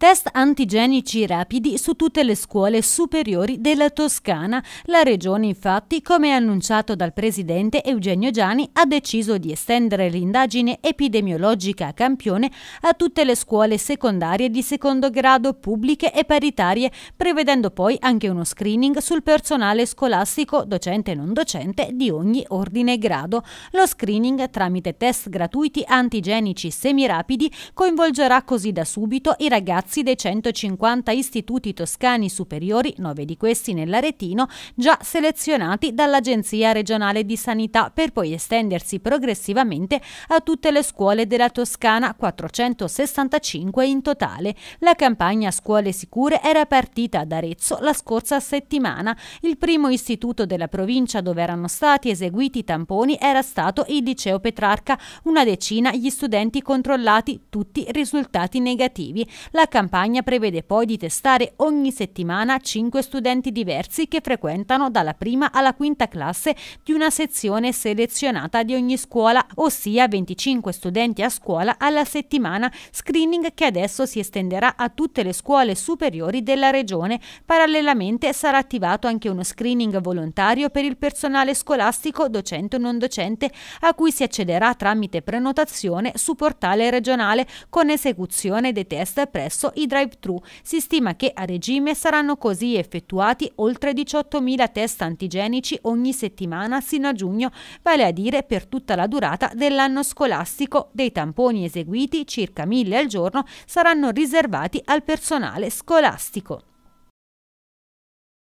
Test antigenici rapidi su tutte le scuole superiori della Toscana. La regione infatti, come annunciato dal presidente Eugenio Giani, ha deciso di estendere l'indagine epidemiologica a campione a tutte le scuole secondarie di secondo grado pubbliche e paritarie, prevedendo poi anche uno screening sul personale scolastico, docente e non docente, di ogni ordine e grado. Lo screening tramite test gratuiti antigenici semirapidi coinvolgerà così da subito i ragazzi ragazzi dei 150 istituti toscani superiori, 9 di questi nell'Aretino, già selezionati dall'Agenzia regionale di sanità per poi estendersi progressivamente a tutte le scuole della Toscana, 465 in totale. La campagna Scuole Sicure era partita ad Arezzo la scorsa settimana. Il primo istituto della provincia dove erano stati eseguiti i tamponi era stato il liceo Petrarca, una decina gli studenti controllati, tutti risultati negativi. La campagna campagna prevede poi di testare ogni settimana 5 studenti diversi che frequentano dalla prima alla quinta classe di una sezione selezionata di ogni scuola, ossia 25 studenti a scuola alla settimana, screening che adesso si estenderà a tutte le scuole superiori della regione. Parallelamente sarà attivato anche uno screening volontario per il personale scolastico, docente o non docente, a cui si accederà tramite prenotazione su portale regionale con esecuzione dei test presso i drive-thru. Si stima che a regime saranno così effettuati oltre 18.000 test antigenici ogni settimana sino a giugno, vale a dire per tutta la durata dell'anno scolastico. Dei tamponi eseguiti, circa 1.000 al giorno, saranno riservati al personale scolastico.